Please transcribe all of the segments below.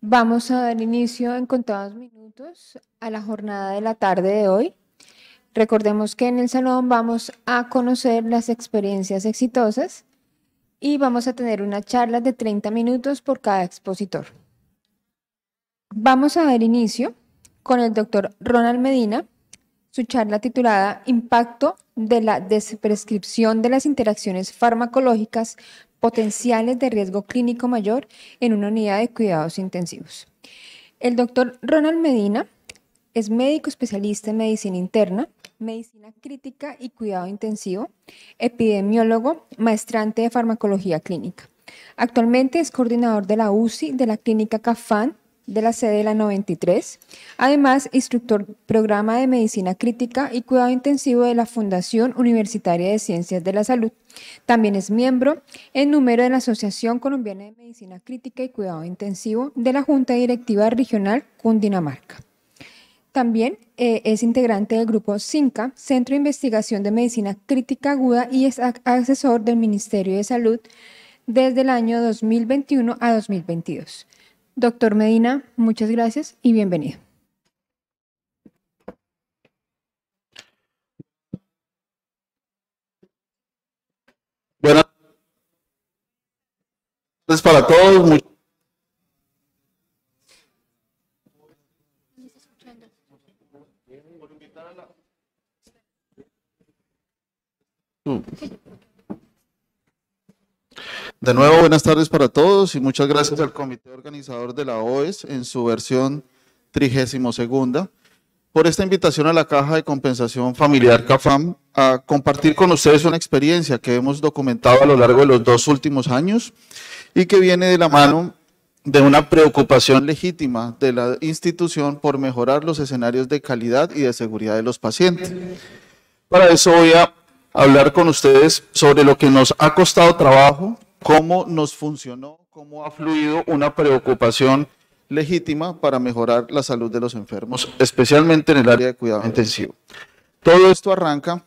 Vamos a dar inicio en contados minutos a la jornada de la tarde de hoy. Recordemos que en el salón vamos a conocer las experiencias exitosas y vamos a tener una charla de 30 minutos por cada expositor. Vamos a dar inicio con el doctor Ronald Medina, su charla titulada Impacto de la desprescripción de las interacciones farmacológicas potenciales de riesgo clínico mayor en una unidad de cuidados intensivos. El doctor Ronald Medina es médico especialista en medicina interna, medicina crítica y cuidado intensivo, epidemiólogo, maestrante de farmacología clínica. Actualmente es coordinador de la UCI de la clínica CAFAN de la sede de la 93. Además, instructor programa de medicina crítica y cuidado intensivo de la Fundación Universitaria de Ciencias de la Salud. También es miembro en número de la Asociación Colombiana de Medicina Crítica y Cuidado Intensivo de la Junta Directiva Regional Cundinamarca. También eh, es integrante del grupo CINCA, Centro de Investigación de Medicina Crítica Aguda, y es asesor del Ministerio de Salud desde el año 2021 a 2022. Doctor Medina, muchas gracias y bienvenido. para de nuevo, buenas tardes para todos y muchas gracias al comité organizador de la OES en su versión 32 por esta invitación a la Caja de Compensación Familiar CAFAM a compartir con ustedes una experiencia que hemos documentado a lo largo de los dos últimos años y que viene de la mano de una preocupación legítima de la institución por mejorar los escenarios de calidad y de seguridad de los pacientes. Para eso voy a hablar con ustedes sobre lo que nos ha costado trabajo cómo nos funcionó, cómo ha fluido una preocupación legítima para mejorar la salud de los enfermos, especialmente en el área de cuidado intensivo. Todo esto arranca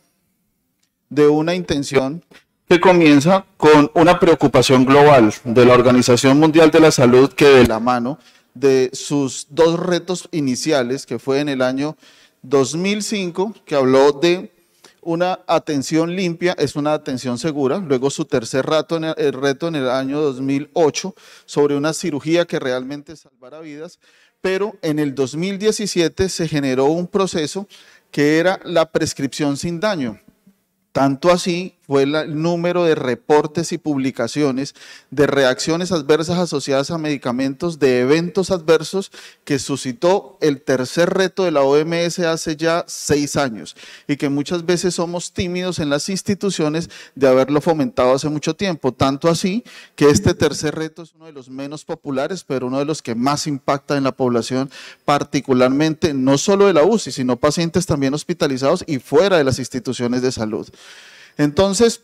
de una intención que comienza con una preocupación global de la Organización Mundial de la Salud que de la mano de sus dos retos iniciales, que fue en el año 2005, que habló de una atención limpia es una atención segura. Luego su tercer rato en el, reto en el año 2008 sobre una cirugía que realmente salvará vidas. Pero en el 2017 se generó un proceso que era la prescripción sin daño. Tanto así fue el número de reportes y publicaciones de reacciones adversas asociadas a medicamentos, de eventos adversos que suscitó el tercer reto de la OMS hace ya seis años y que muchas veces somos tímidos en las instituciones de haberlo fomentado hace mucho tiempo. Tanto así que este tercer reto es uno de los menos populares, pero uno de los que más impacta en la población, particularmente no solo de la UCI, sino pacientes también hospitalizados y fuera de las instituciones de salud. Entonces,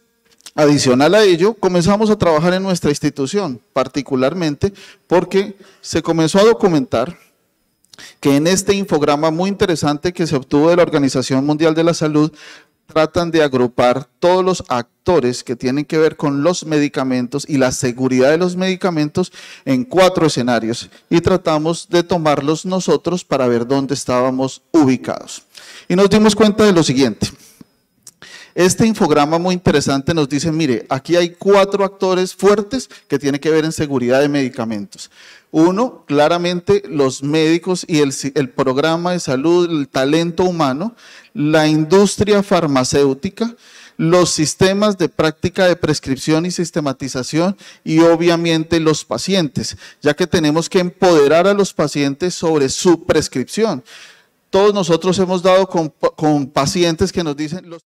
adicional a ello, comenzamos a trabajar en nuestra institución, particularmente porque se comenzó a documentar que en este infograma muy interesante que se obtuvo de la Organización Mundial de la Salud, tratan de agrupar todos los actores que tienen que ver con los medicamentos y la seguridad de los medicamentos en cuatro escenarios y tratamos de tomarlos nosotros para ver dónde estábamos ubicados. Y nos dimos cuenta de lo siguiente. Este infograma muy interesante nos dice, mire, aquí hay cuatro actores fuertes que tienen que ver en seguridad de medicamentos. Uno, claramente los médicos y el, programa de salud, el talento humano, la industria farmacéutica, los sistemas de práctica de prescripción y sistematización y obviamente los pacientes, ya que tenemos que empoderar a los pacientes sobre su prescripción. Todos nosotros hemos dado con, con pacientes que nos dicen... Los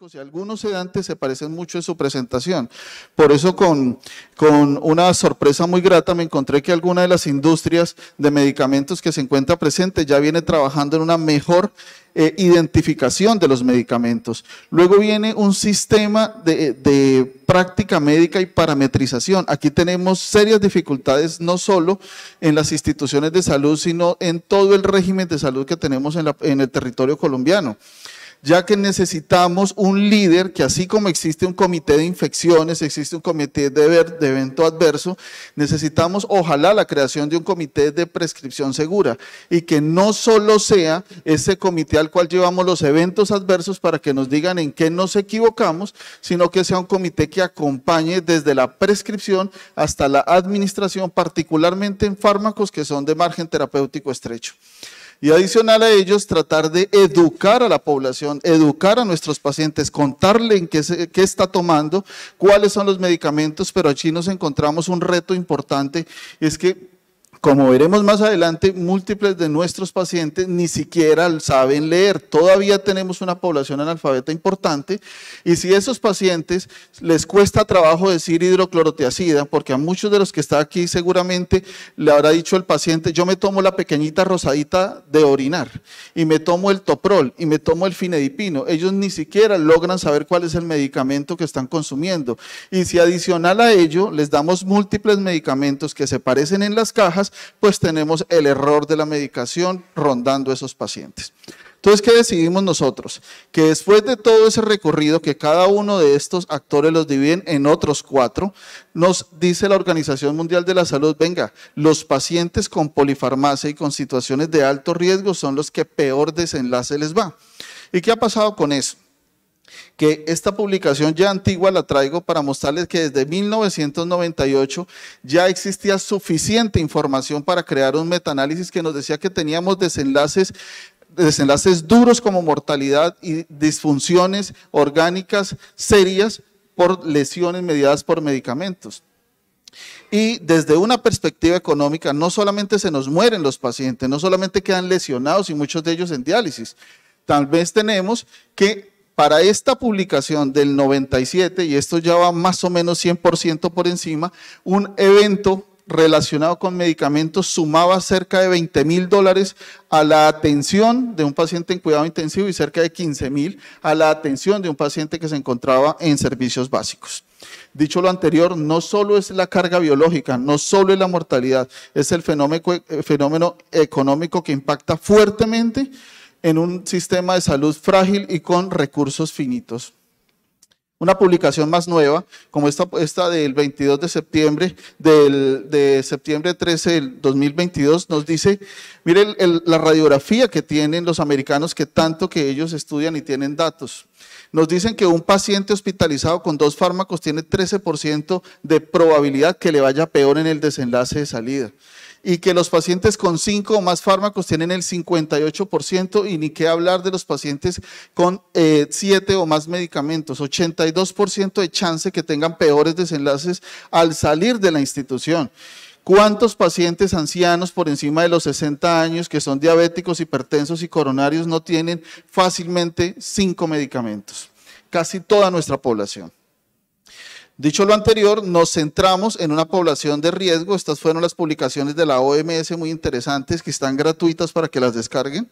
y algunos sedantes se parecen mucho en su presentación. Por eso con, una sorpresa muy grata me encontré que alguna de las industrias de medicamentos que se encuentra presente ya viene trabajando en una mejor eh, identificación de los medicamentos. Luego viene un sistema de, práctica médica y parametrización. Aquí tenemos serias dificultades, no solo en las instituciones de salud, sino en todo el régimen de salud que tenemos en, la, en el territorio colombiano ya que necesitamos un líder que así como existe un comité de infecciones, existe un comité de, evento adverso, necesitamos ojalá la creación de un comité de prescripción segura y que no solo sea ese comité al cual llevamos los eventos adversos para que nos digan en qué nos equivocamos, sino que sea un comité que acompañe desde la prescripción hasta la administración, particularmente en fármacos que son de margen terapéutico estrecho. Y adicional a ellos, tratar de educar a la población, educar a nuestros pacientes, contarle en qué, qué está tomando, cuáles son los medicamentos, pero allí nos encontramos un reto importante, es que como veremos más adelante, múltiples de nuestros pacientes ni siquiera saben leer. Todavía tenemos una población analfabeta importante y si a esos pacientes les cuesta trabajo decir hidroclorotiacida, porque a muchos de los que están aquí seguramente le habrá dicho el paciente, yo me tomo la pequeñita rosadita de orinar y me tomo el toprol y me tomo el finedipino. Ellos ni siquiera logran saber cuál es el medicamento que están consumiendo. Y si adicional a ello les damos múltiples medicamentos que se parecen en las cajas, pues tenemos el error de la medicación rondando esos pacientes. Entonces, ¿qué decidimos nosotros? Que después de todo ese recorrido, que cada uno de estos actores los dividen en otros cuatro, nos dice la Organización Mundial de la Salud, venga, los pacientes con polifarmacia y con situaciones de alto riesgo son los que peor desenlace les va. ¿Y qué ha pasado con eso? que esta publicación ya antigua la traigo para mostrarles que desde 1998 ya existía suficiente información para crear un metaanálisis que nos decía que teníamos desenlaces desenlaces duros como mortalidad y disfunciones orgánicas serias por lesiones mediadas por medicamentos. Y desde una perspectiva económica, no solamente se nos mueren los pacientes, no solamente quedan lesionados y muchos de ellos en diálisis, tal vez tenemos que para esta publicación del 97, y esto ya va más o menos 100% por encima, un evento relacionado con medicamentos sumaba cerca de 20 mil dólares a la atención de un paciente en cuidado intensivo y cerca de 15 mil a la atención de un paciente que se encontraba en servicios básicos. Dicho lo anterior, no solo es la carga biológica, no solo es la mortalidad, es el fenómeno, eh, fenómeno económico que impacta fuertemente en un sistema de salud frágil y con recursos finitos. Una publicación más nueva, como esta, esta del 22 de septiembre, del, de septiembre 13 del 2022, nos dice, miren la radiografía que tienen los americanos, que tanto que ellos estudian y tienen datos. Nos dicen que un paciente hospitalizado con dos fármacos tiene 13% de probabilidad que le vaya peor en el desenlace de salida y que los pacientes con cinco o más fármacos tienen el 58% y ni qué hablar de los pacientes con eh, siete o más medicamentos, 82% de chance que tengan peores desenlaces al salir de la institución. ¿Cuántos pacientes ancianos por encima de los 60 años que son diabéticos, hipertensos y coronarios no tienen fácilmente cinco medicamentos? Casi toda nuestra población. Dicho lo anterior, nos centramos en una población de riesgo. Estas fueron las publicaciones de la OMS muy interesantes que están gratuitas para que las descarguen.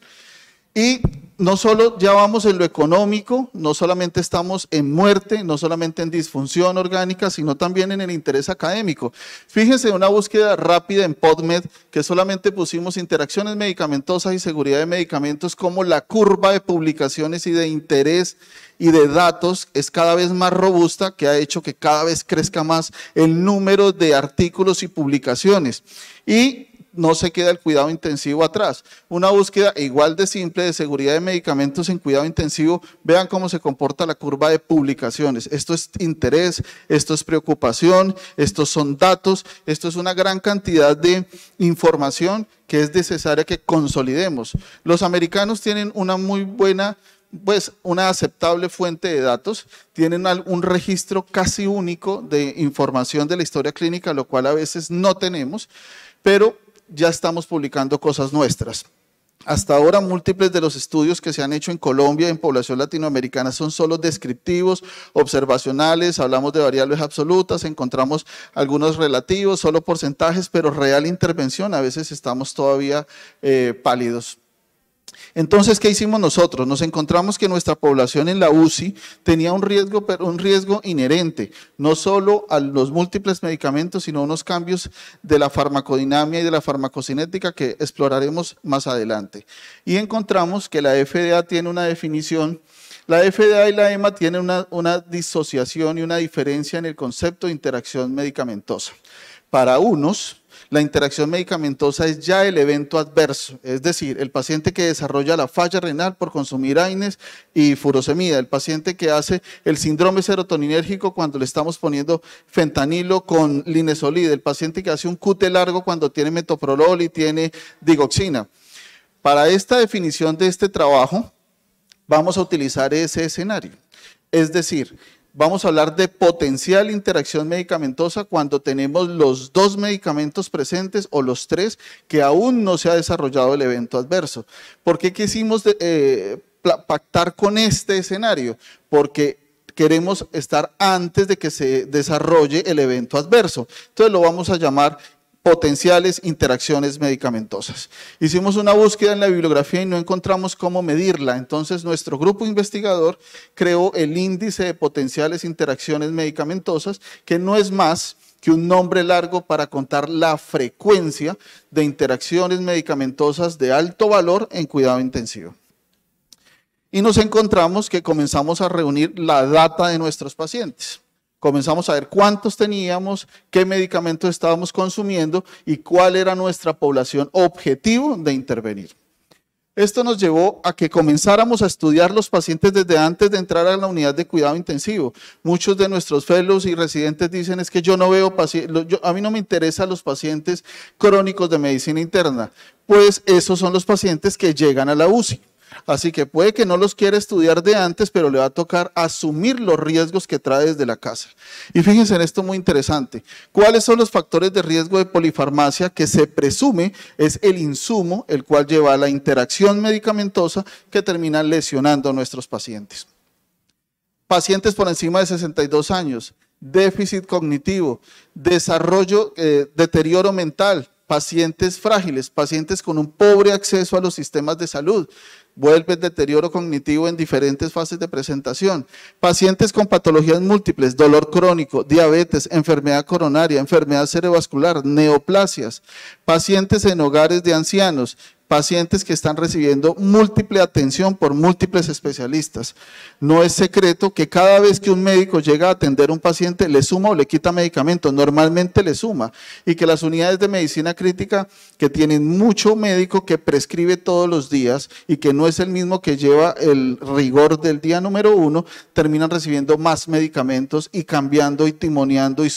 Y no solo ya vamos en lo económico, no solamente estamos en muerte, no solamente en disfunción orgánica, sino también en el interés académico. Fíjense una búsqueda rápida en PodMed que solamente pusimos interacciones medicamentosas y seguridad de medicamentos como la curva de publicaciones y de interés y de datos es cada vez más robusta, que ha hecho que cada vez crezca más el número de artículos y publicaciones. Y no se queda el cuidado intensivo atrás. Una búsqueda igual de simple de seguridad de medicamentos en cuidado intensivo, vean cómo se comporta la curva de publicaciones. Esto es interés, esto es preocupación, estos son datos, esto es una gran cantidad de información que es necesaria que consolidemos. Los americanos tienen una muy buena pues una aceptable fuente de datos, tienen un registro casi único de información de la historia clínica, lo cual a veces no tenemos, pero ya estamos publicando cosas nuestras. Hasta ahora, múltiples de los estudios que se han hecho en Colombia en población latinoamericana son solo descriptivos, observacionales, hablamos de variables absolutas, encontramos algunos relativos, solo porcentajes, pero real intervención a veces estamos todavía eh, pálidos. Entonces, ¿qué hicimos nosotros? Nos encontramos que nuestra población en la UCI tenía un riesgo, un riesgo inherente, no solo a los múltiples medicamentos, sino a unos cambios de la farmacodinamia y de la farmacocinética que exploraremos más adelante. Y encontramos que la FDA tiene una definición la FDA y la EMA tienen una, disociación y una diferencia en el concepto de interacción medicamentosa. Para unos, la interacción medicamentosa es ya el evento adverso, es decir, el paciente que desarrolla la falla renal por consumir AINES y furosemida, el paciente que hace el síndrome serotoninérgico cuando le estamos poniendo fentanilo con linesolida, el paciente que hace un cute largo cuando tiene metoprolol y tiene digoxina. Para esta definición de este trabajo, vamos a utilizar ese escenario. Es decir, vamos a hablar de potencial interacción medicamentosa cuando tenemos los dos medicamentos presentes o los tres que aún no se ha desarrollado el evento adverso. ¿Por qué quisimos eh, pactar con este escenario? Porque queremos estar antes de que se desarrolle el evento adverso. Entonces lo vamos a llamar potenciales interacciones medicamentosas. Hicimos una búsqueda en la bibliografía y no encontramos cómo medirla, entonces nuestro grupo investigador creó el índice de potenciales interacciones medicamentosas, que no es más que un nombre largo para contar la frecuencia de interacciones medicamentosas de alto valor en cuidado intensivo. Y nos encontramos que comenzamos a reunir la data de nuestros pacientes comenzamos a ver cuántos teníamos, qué medicamentos estábamos consumiendo y cuál era nuestra población objetivo de intervenir. Esto nos llevó a que comenzáramos a estudiar los pacientes desde antes de entrar a la unidad de cuidado intensivo. Muchos de nuestros fellows y residentes dicen es que yo no veo pacientes, a mí no me interesan los pacientes crónicos de medicina interna, pues esos son los pacientes que llegan a la UCI. Así que puede que no los quiera estudiar de antes, pero le va a tocar asumir los riesgos que trae desde la casa. Y fíjense en esto muy interesante. ¿Cuáles son los factores de riesgo de polifarmacia que se presume es el insumo el cual lleva a la interacción medicamentosa que termina lesionando a nuestros pacientes? Pacientes por encima de 62 años, déficit cognitivo, desarrollo, eh, deterioro mental, pacientes frágiles, pacientes con un pobre acceso a los sistemas de salud, vuelve el deterioro cognitivo en diferentes fases de presentación. Pacientes con patologías múltiples, dolor crónico, diabetes, enfermedad coronaria, enfermedad cerebrovascular, neoplasias. Pacientes en hogares de ancianos, pacientes que están recibiendo múltiple atención por múltiples especialistas. No es secreto que cada vez que un médico llega a atender un paciente, le suma o le quita medicamentos, normalmente le suma, y que las unidades de medicina crítica que tienen mucho médico que prescribe todos los días y que no es el mismo que lleva el rigor del día número uno, terminan recibiendo más medicamentos y cambiando y timoneando y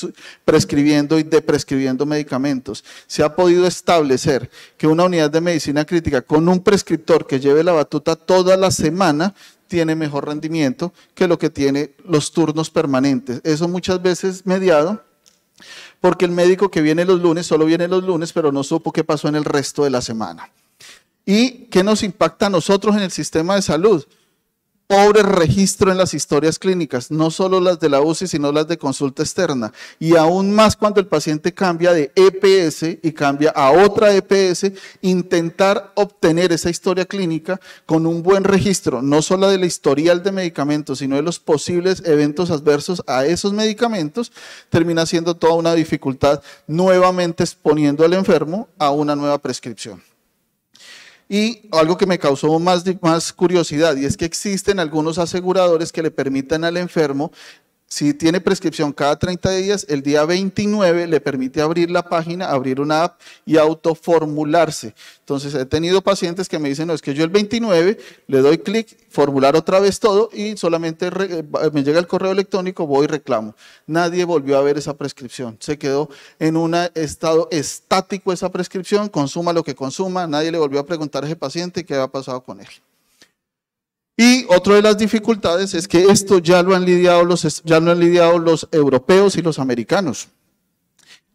prescribiendo y deprescribiendo medicamentos. Se ha podido establecer que una unidad de medicina crítica con un prescriptor que lleve la batuta toda la semana tiene mejor rendimiento que lo que tiene los turnos permanentes. Eso muchas veces mediado porque el médico que viene los lunes solo viene los lunes, pero no supo qué pasó en el resto de la semana. ¿Y qué nos impacta a nosotros en el sistema de salud? pobre registro en las historias clínicas, no solo las de la UCI, sino las de consulta externa. Y aún más cuando el paciente cambia de EPS y cambia a otra EPS, intentar obtener esa historia clínica con un buen registro, no solo de la historial de medicamentos, sino de los posibles eventos adversos a esos medicamentos, termina siendo toda una dificultad, nuevamente exponiendo al enfermo a una nueva prescripción. Y algo que me causó más, más curiosidad, y es que existen algunos aseguradores que le permitan al enfermo si tiene prescripción cada 30 días, el día 29 le permite abrir la página, abrir una app y autoformularse. Entonces, he tenido pacientes que me dicen, no, es que yo el 29 le doy clic, formular otra vez todo y solamente eh, me llega el correo electrónico, voy y reclamo. Nadie volvió a ver esa prescripción. Se quedó en un estado estático esa prescripción, consuma lo que consuma, nadie le volvió a preguntar a ese paciente qué ha pasado con él. Y otra de las dificultades es que esto ya lo han lidiado los, ya han los europeos y los americanos.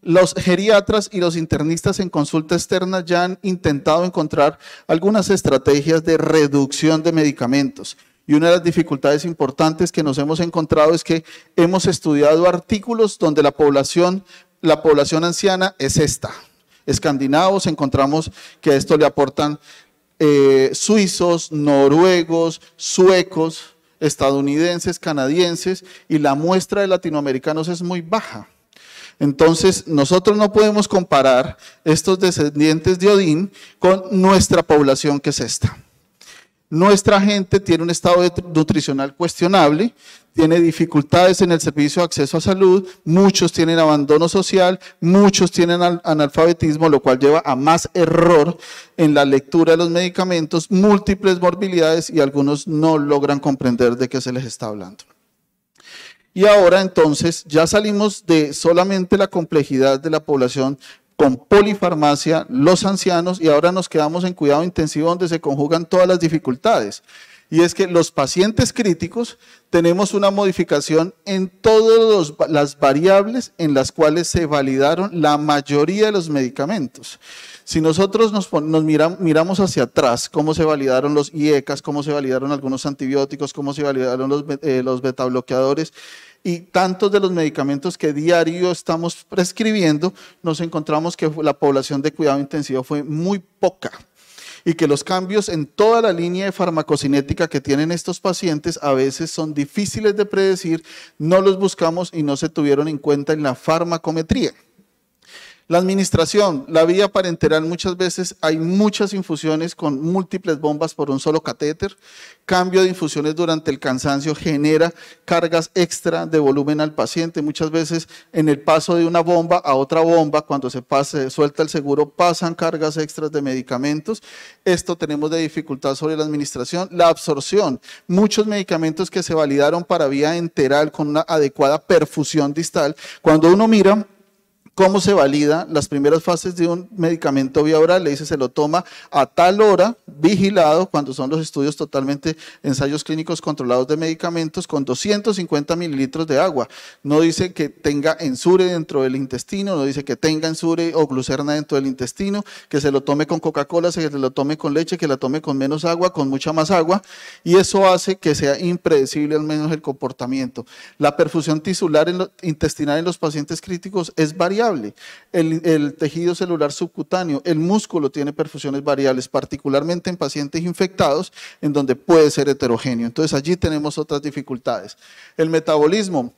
Los geriatras y los internistas en consulta externa ya han intentado encontrar algunas estrategias de reducción de medicamentos. Y una de las dificultades importantes que nos hemos encontrado es que hemos estudiado artículos donde la población, la población anciana es esta. Escandinavos encontramos que esto le aportan eh, suizos, noruegos, suecos, estadounidenses, canadienses, y la muestra de latinoamericanos es muy baja. Entonces, nosotros no podemos comparar estos descendientes de Odín con nuestra población que es esta. Nuestra gente tiene un estado nutricional cuestionable, tiene dificultades en el servicio de acceso a salud, muchos tienen abandono social, muchos tienen analfabetismo, lo cual lleva a más error en la lectura de los medicamentos, múltiples morbilidades y algunos no logran comprender de qué se les está hablando. Y ahora entonces ya salimos de solamente la complejidad de la población con polifarmacia, los ancianos y ahora nos quedamos en cuidado intensivo donde se conjugan todas las dificultades y es que los pacientes críticos tenemos una modificación en todas las variables en las cuales se validaron la mayoría de los medicamentos. Si nosotros nos, miramos hacia atrás, cómo se validaron los IECAS, cómo se validaron algunos antibióticos, cómo se validaron los, eh, los betabloqueadores, y tantos de los medicamentos que diario estamos prescribiendo, nos encontramos que la población de cuidado intensivo fue muy poca y que los cambios en toda la línea de farmacocinética que tienen estos pacientes a veces son difíciles de predecir, no los buscamos y no se tuvieron en cuenta en la farmacometría. La administración, la vía parenteral muchas veces hay muchas infusiones con múltiples bombas por un solo catéter. Cambio de infusiones durante el cansancio genera cargas extra de volumen al paciente. Muchas veces en el paso de una bomba a otra bomba, cuando se pase, suelta el seguro, pasan cargas extras de medicamentos. Esto tenemos de dificultad sobre la administración. La absorción, muchos medicamentos que se validaron para vía enteral con una adecuada perfusión distal. Cuando uno mira ¿Cómo se valida las primeras fases de un medicamento vía oral? Le dice, se lo toma a tal hora, vigilado, cuando son los estudios totalmente ensayos clínicos controlados de medicamentos, con 250 mililitros de agua. No dice que tenga ensure dentro del intestino, no dice que tenga ensure o glucerna dentro del intestino, que se lo tome con Coca-Cola, que se lo tome con leche, que la tome con menos agua, con mucha más agua, y eso hace que sea impredecible al menos el comportamiento. La perfusión tisular intestinal en los pacientes críticos es variable el, el, tejido celular subcutáneo, el músculo tiene perfusiones variables, particularmente en pacientes infectados, en donde puede ser heterogéneo. Entonces allí tenemos otras dificultades. El metabolismo.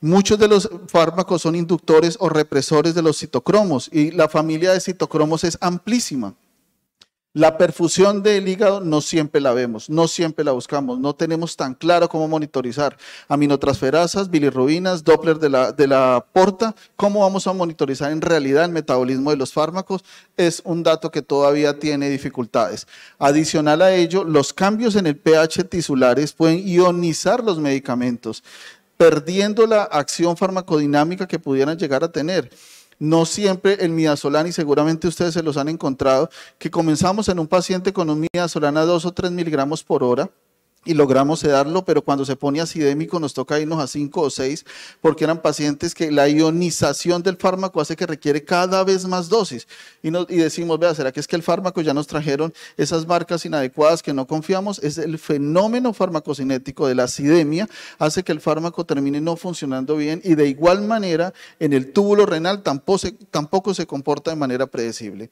Muchos de los fármacos son inductores o represores de los citocromos y la familia de citocromos es amplísima. La perfusión del hígado no siempre la vemos, no siempre la buscamos, no tenemos tan claro cómo monitorizar aminotransferasas, bilirrubinas, Doppler de la porta, cómo vamos a monitorizar en realidad el metabolismo de los fármacos, es un dato que todavía tiene dificultades. Adicional a ello, los cambios en el pH tisulares pueden ionizar los medicamentos, perdiendo la acción farmacodinámica que pudieran llegar a tener. No siempre el midazolam, y seguramente ustedes se los han encontrado, que comenzamos en un paciente con un midazolam a 2 o 3 miligramos por hora, y logramos sedarlo, pero cuando se pone acidémico nos toca irnos a 5 o 6 porque eran pacientes que la ionización del fármaco hace que requiere cada vez más dosis. Y, nos, decimos, vea, ¿será que es que el fármaco ya nos trajeron esas marcas inadecuadas que no confiamos? Es el fenómeno farmacocinético de la acidemia, hace que el fármaco termine no funcionando bien y de igual manera en el túbulo renal tampoco tampoco se comporta de manera predecible.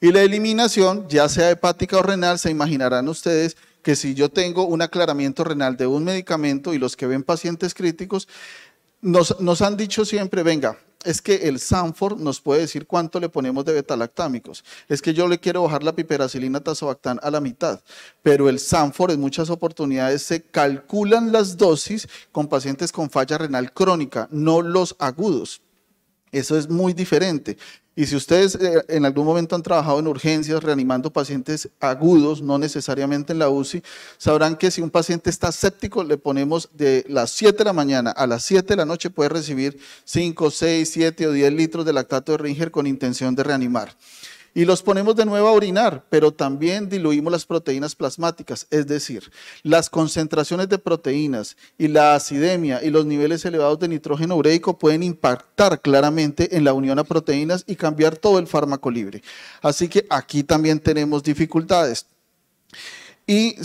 Y la eliminación, ya sea hepática o renal, se imaginarán ustedes, que si yo tengo un aclaramiento renal de un medicamento y los que ven pacientes críticos, nos, han dicho siempre, venga, es que el Sanford nos puede decir cuánto le ponemos de betalactámicos. Es que yo le quiero bajar la piperacilina tazobactán a la mitad, pero el Sanford en muchas oportunidades se calculan las dosis con pacientes con falla renal crónica, no los agudos. Eso es muy diferente. Y si ustedes eh, en algún momento han trabajado en urgencias reanimando pacientes agudos, no necesariamente en la UCI, sabrán que si un paciente está séptico, le ponemos de las 7 de la mañana a las 7 de la noche, puede recibir 5, 6, 7 o 10 litros de lactato de Ringer con intención de reanimar y los ponemos de nuevo a orinar, pero también diluimos las proteínas plasmáticas, es decir, las concentraciones de proteínas y la acidemia y los niveles elevados de nitrógeno ureico pueden impactar claramente en la unión a proteínas y cambiar todo el fármaco libre. Así que aquí también tenemos dificultades. Y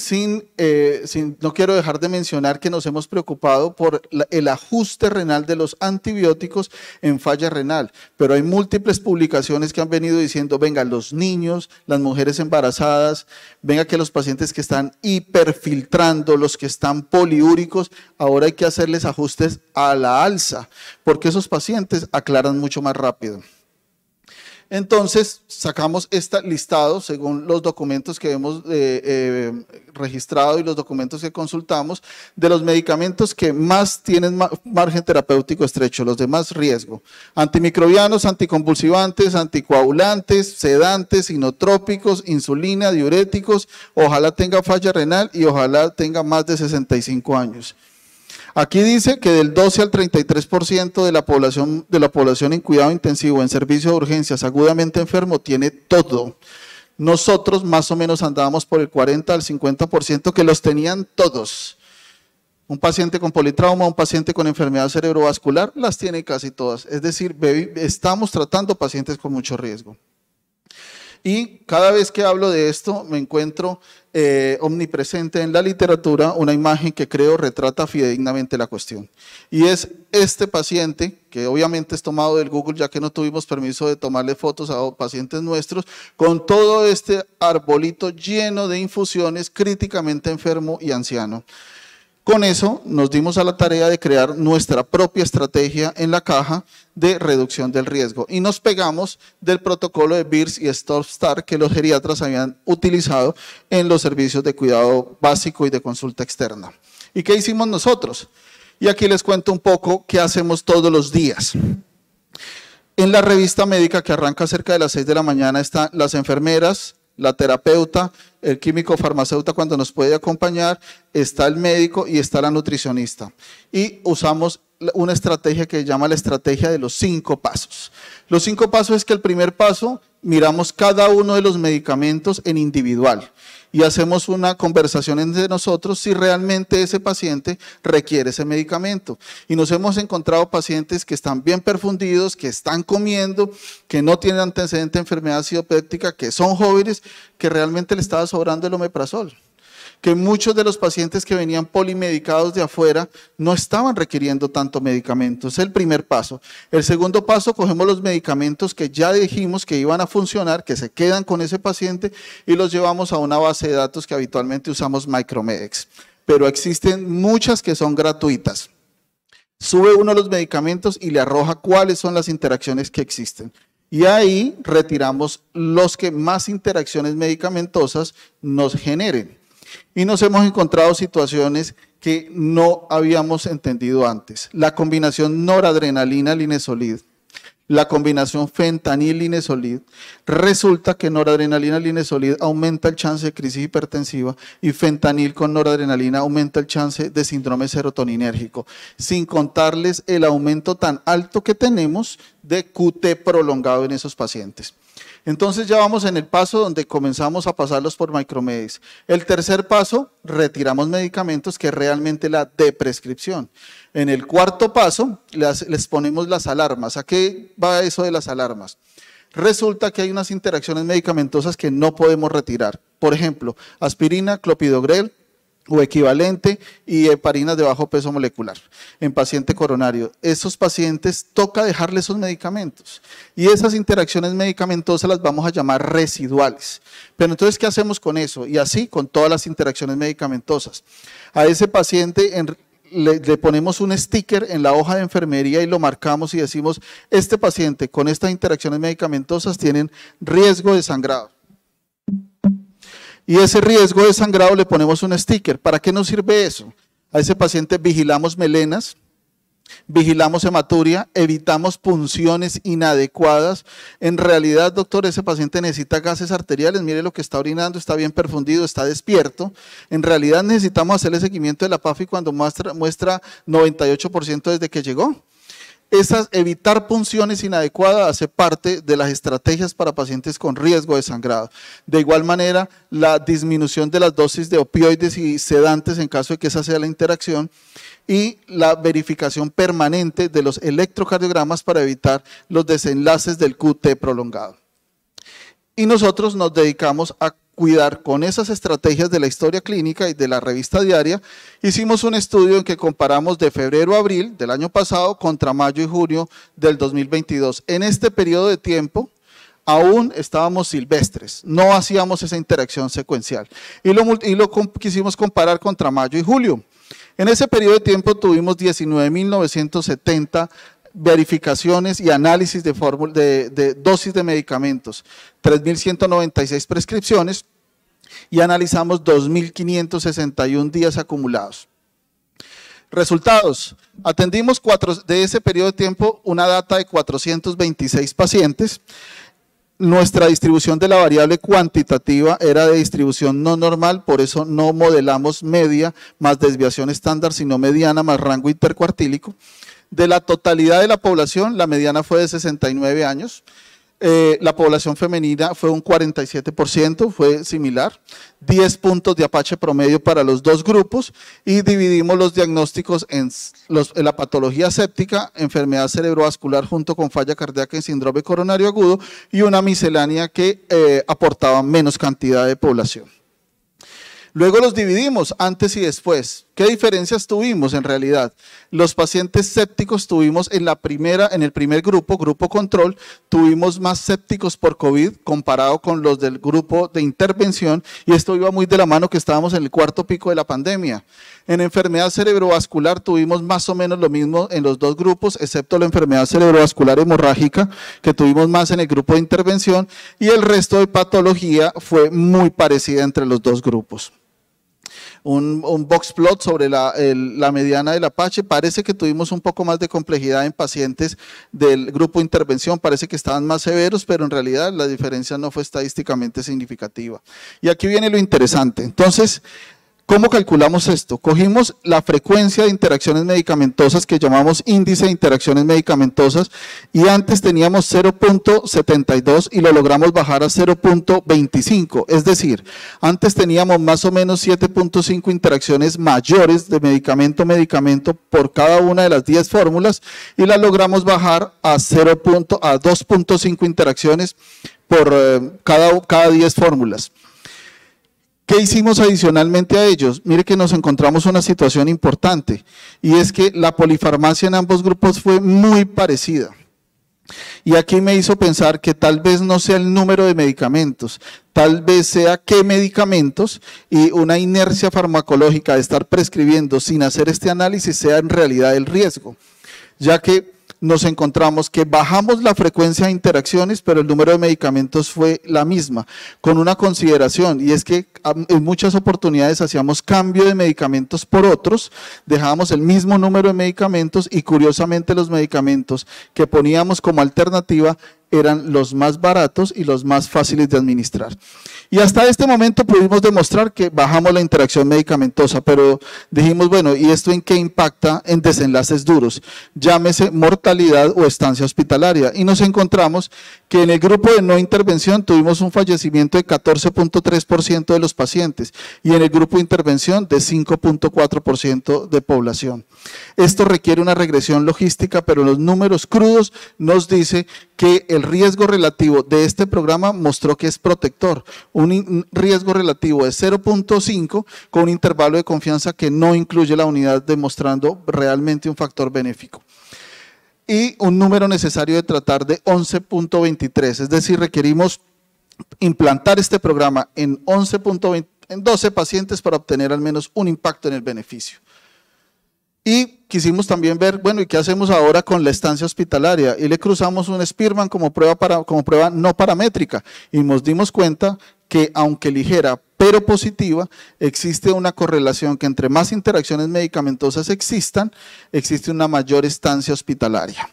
eh, sin, no quiero dejar de mencionar que nos hemos preocupado por el ajuste renal de los antibióticos en falla renal, pero hay múltiples publicaciones que han venido diciendo, venga, los niños, las mujeres embarazadas, venga que los pacientes que están hiperfiltrando, los que están poliúricos, ahora hay que hacerles ajustes a la alza, porque esos pacientes aclaran mucho más rápido. Entonces, sacamos este listado según los documentos que hemos eh, eh, registrado y los documentos que consultamos de los medicamentos que más tienen margen terapéutico estrecho, los de más riesgo. Antimicrobianos, anticonvulsivantes, anticoagulantes, sedantes, inotrópicos, insulina, diuréticos, ojalá tenga falla renal y ojalá tenga más de 65 años. Aquí dice que del 12 al 33% de la población de la población en cuidado intensivo, en servicio de urgencias, agudamente enfermo tiene todo. Nosotros más o menos andábamos por el 40 al 50% que los tenían todos. Un paciente con politrauma, un paciente con enfermedad cerebrovascular, las tiene casi todas. Es decir, estamos tratando pacientes con mucho riesgo. Y cada vez que hablo de esto me encuentro eh, omnipresente en la literatura una imagen que creo retrata fidedignamente la cuestión. Y es este paciente, que obviamente es tomado del Google ya que no tuvimos permiso de tomarle fotos a pacientes nuestros, con todo este arbolito lleno de infusiones críticamente enfermo y anciano. Con eso nos dimos a la tarea de crear nuestra propia estrategia en la caja de reducción del riesgo y nos pegamos del protocolo de BIRS y Stop Star que los geriatras habían utilizado en los servicios de cuidado básico y de consulta externa. ¿Y qué hicimos nosotros? Y aquí les cuento un poco qué hacemos todos los días. En la revista médica que arranca cerca de las 6 de la mañana están las enfermeras, la terapeuta, el químico farmacéutico cuando nos puede acompañar, está el médico y está la nutricionista. Y usamos una estrategia que se llama la estrategia de los cinco pasos. Los cinco pasos es que el primer paso miramos cada uno de los medicamentos en individual y hacemos una conversación entre nosotros si realmente ese paciente requiere ese medicamento. Y nos hemos encontrado pacientes que están bien perfundidos, que están comiendo, que no tienen antecedente de enfermedad acidopéptica, que son jóvenes, que realmente le estaba sobrando el omeprazol que muchos de los pacientes que venían polimedicados de afuera no estaban requiriendo tanto medicamento. Es el primer paso. El segundo paso, cogemos los medicamentos que ya dijimos que iban a funcionar, que se quedan con ese paciente y los llevamos a una base de datos que habitualmente usamos Micromedex. Pero existen muchas que son gratuitas sube uno de los medicamentos y le arroja cuáles son las interacciones que existen. Y ahí retiramos los que más interacciones medicamentosas nos generen y nos hemos encontrado situaciones que no habíamos entendido antes. La combinación noradrenalina-linesolid, la combinación fentanil-linesolid, resulta que noradrenalina-linesolid aumenta el chance de crisis hipertensiva y fentanil con noradrenalina aumenta el chance de síndrome serotoninérgico, sin contarles el aumento tan alto que tenemos de QT prolongado en esos pacientes. Entonces ya vamos en el paso donde comenzamos a pasarlos por Micromedex. El tercer paso, retiramos medicamentos, que realmente la deprescripción. En el cuarto paso, les, les ponemos las alarmas. ¿A qué va eso de las alarmas? Resulta que hay unas interacciones medicamentosas que no podemos retirar. Por ejemplo, aspirina, clopidogrel, o equivalente y heparinas de bajo peso molecular en paciente coronario. Esos pacientes toca dejarle esos medicamentos y esas interacciones medicamentosas las vamos a llamar residuales. Pero entonces, ¿qué hacemos con eso? Y así con todas las interacciones medicamentosas. A ese paciente le, le, ponemos un sticker en la hoja de enfermería y lo marcamos y decimos, este paciente con estas interacciones medicamentosas tienen riesgo de sangrado y ese riesgo de sangrado le ponemos un sticker. ¿Para qué nos sirve eso? A ese paciente vigilamos melenas, vigilamos hematuria, evitamos punciones inadecuadas. En realidad, doctor, ese paciente necesita gases arteriales, mire lo que está orinando, está bien perfundido, está despierto. En realidad necesitamos el seguimiento de la PAFI cuando muestra, muestra 98% desde que llegó. Esas, evitar punciones inadecuadas hace parte de las estrategias para pacientes con riesgo de sangrado. De igual manera, la disminución de las dosis de opioides y sedantes en caso de que esa sea la interacción y la verificación permanente de los electrocardiogramas para evitar los desenlaces del QT prolongado. Y nosotros nos dedicamos a cuidar con esas estrategias de la historia clínica y de la revista diaria, hicimos un estudio en que comparamos de febrero a abril del año pasado contra mayo y junio del 2022. En este periodo de tiempo, aún estábamos silvestres, no hacíamos esa interacción secuencial. Y lo, lo quisimos comparar contra mayo y julio. En ese periodo de tiempo tuvimos 19.970 verificaciones y análisis de, fórmula, de, dosis de medicamentos, 3.196 prescripciones y analizamos 2.561 días acumulados. Resultados. Atendimos cuatro, de ese periodo de tiempo una data de 426 pacientes. Nuestra distribución de la variable cuantitativa era de distribución no normal, por eso no modelamos media más desviación estándar, sino mediana más rango intercuartílico. De la totalidad de la población, la mediana fue de 69 años. Eh, la población femenina fue un 47%, fue similar, 10 puntos de Apache promedio para los dos grupos y dividimos los diagnósticos en, los, la patología séptica, enfermedad cerebrovascular junto con falla cardíaca y síndrome coronario agudo y una miscelánea que eh, aportaba menos cantidad de población. Luego los dividimos antes y después. ¿Qué diferencias tuvimos en realidad? Los pacientes sépticos tuvimos en la primera, en el primer grupo, grupo control, tuvimos más sépticos por COVID comparado con los del grupo de intervención y esto iba muy de la mano que estábamos en el cuarto pico de la pandemia. En enfermedad cerebrovascular tuvimos más o menos lo mismo en los dos grupos, excepto la enfermedad cerebrovascular hemorrágica que tuvimos más en el grupo de intervención y el resto de patología fue muy parecida entre los dos grupos un, box plot sobre la, la, mediana del Apache. Parece que tuvimos un poco más de complejidad en pacientes del grupo intervención, parece que estaban más severos, pero en realidad la diferencia no fue estadísticamente significativa. Y aquí viene lo interesante. Entonces, ¿Cómo calculamos esto? Cogimos la frecuencia de interacciones medicamentosas que llamamos índice de interacciones medicamentosas y antes teníamos 0.72 y lo logramos bajar a 0.25. Es decir, antes teníamos más o menos 7.5 interacciones mayores de medicamento medicamento por cada una de las 10 fórmulas y la logramos bajar a, 0. a 2.5 interacciones por eh, cada, cada 10 fórmulas. ¿Qué hicimos adicionalmente a ellos? Mire que nos encontramos una situación importante y es que la polifarmacia en ambos grupos fue muy parecida. Y aquí me hizo pensar que tal vez no sea el número de medicamentos, tal vez sea qué medicamentos y una inercia farmacológica de estar prescribiendo sin hacer este análisis sea en realidad el riesgo, ya que nos encontramos que bajamos la frecuencia de interacciones, pero el número de medicamentos fue la misma, con una consideración, y es que en muchas oportunidades hacíamos cambio de medicamentos por otros, dejábamos el mismo número de medicamentos y curiosamente los medicamentos que poníamos como alternativa eran los más baratos y los más fáciles de administrar. Y hasta este momento pudimos demostrar que bajamos la interacción medicamentosa, pero dijimos, bueno, ¿y esto en qué impacta en desenlaces duros? Llámese mortalidad o estancia hospitalaria. Y nos encontramos que en el grupo de no intervención tuvimos un fallecimiento de 14.3% de los pacientes y en el grupo de intervención de 5.4% de población. Esto requiere una regresión logística, pero los números crudos nos dice que el el riesgo relativo de este programa mostró que es protector, un riesgo relativo de 0.5 con un intervalo de confianza que no incluye la unidad demostrando realmente un factor benéfico y un número necesario de tratar de 11.23. Es decir, requerimos implantar este programa en, 11 en 12 pacientes para obtener al menos un impacto en el beneficio. Y quisimos también ver, bueno, ¿y qué hacemos ahora con la estancia hospitalaria? Y le cruzamos un Spearman como prueba, para, como prueba no paramétrica y nos dimos cuenta que aunque ligera pero positiva, existe una correlación que entre más interacciones medicamentosas existan, existe una mayor estancia hospitalaria.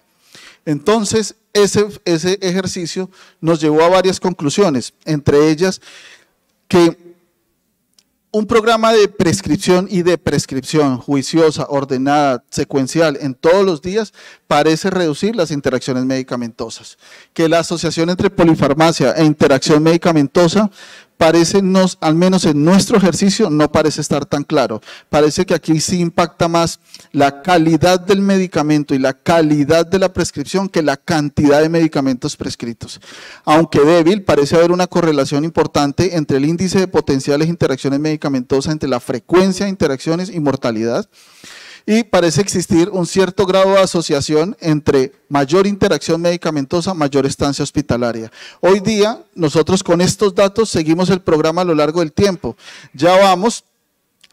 Entonces, ese, ese ejercicio nos llevó a varias conclusiones, entre ellas que un programa de prescripción y de prescripción juiciosa, ordenada, secuencial en todos los días parece reducir las interacciones medicamentosas. Que la asociación entre polifarmacia e interacción medicamentosa parece, al menos en nuestro ejercicio, no parece estar tan claro. Parece que aquí sí impacta más la calidad del medicamento y la calidad de la prescripción que la cantidad de medicamentos prescritos. Aunque débil, parece haber una correlación importante entre el índice de potenciales interacciones medicamentosas, entre la frecuencia de interacciones y mortalidad y parece existir un cierto grado de asociación entre mayor interacción medicamentosa, mayor estancia hospitalaria. Hoy día, nosotros con estos datos seguimos el programa a lo largo del tiempo. Ya vamos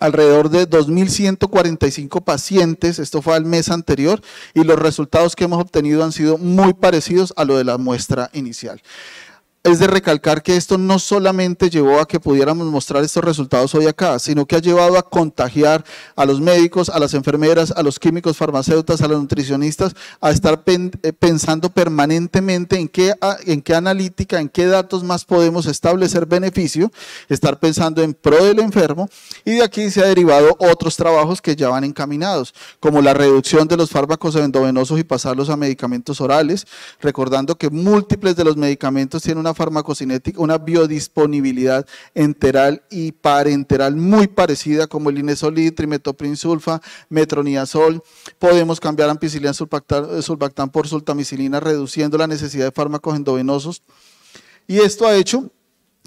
alrededor de 2.145 pacientes, esto fue al mes anterior, y los resultados que hemos obtenido han sido muy parecidos a lo de la muestra inicial es de recalcar que esto no solamente llevó a que pudiéramos mostrar estos resultados hoy acá, sino que ha llevado a contagiar a los médicos, a las enfermeras, a los químicos, farmacéuticos, a los nutricionistas, a estar eh, pensando permanentemente en qué, en qué analítica, en qué datos más podemos establecer beneficio, estar pensando en pro del enfermo y de aquí se ha derivado otros trabajos que ya van encaminados, como la reducción de los fármacos endovenosos y pasarlos a medicamentos orales, recordando que múltiples de los medicamentos tienen una farmacocinética, una biodisponibilidad enteral y parenteral muy parecida como el inesolid, Sulfa, metronidazol. Podemos cambiar ampicilina eh, sulbactam por sultamicilina reduciendo la necesidad de fármacos endovenosos. Y esto ha hecho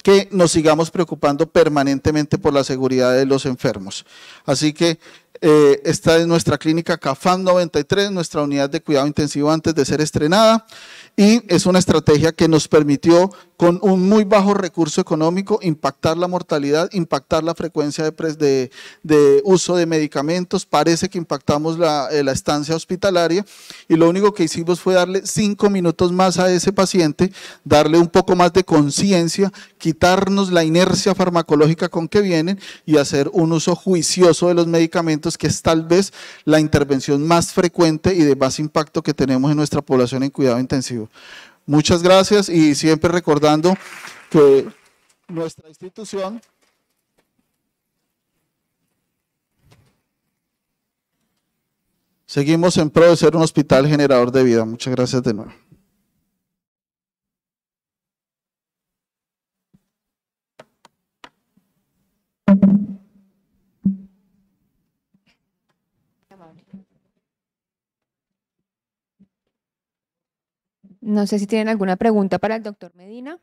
que nos sigamos preocupando permanentemente por la seguridad de los enfermos. Así que eh, esta es nuestra clínica CAFAM 93, nuestra unidad de cuidado intensivo antes de ser estrenada y es una estrategia que nos permitió con un muy bajo recurso económico, impactar la mortalidad, impactar la frecuencia de, uso de medicamentos, parece que impactamos la, eh, la, estancia hospitalaria y lo único que hicimos fue darle cinco minutos más a ese paciente, darle un poco más de conciencia, quitarnos la inercia farmacológica con que vienen y hacer un uso juicioso de los medicamentos, que es tal vez la intervención más frecuente y de más impacto que tenemos en nuestra población en cuidado intensivo. Muchas gracias y siempre recordando que nuestra institución Seguimos en pro de ser un hospital generador de vida. Muchas gracias de nuevo. No sé si tienen alguna pregunta para el doctor Medina.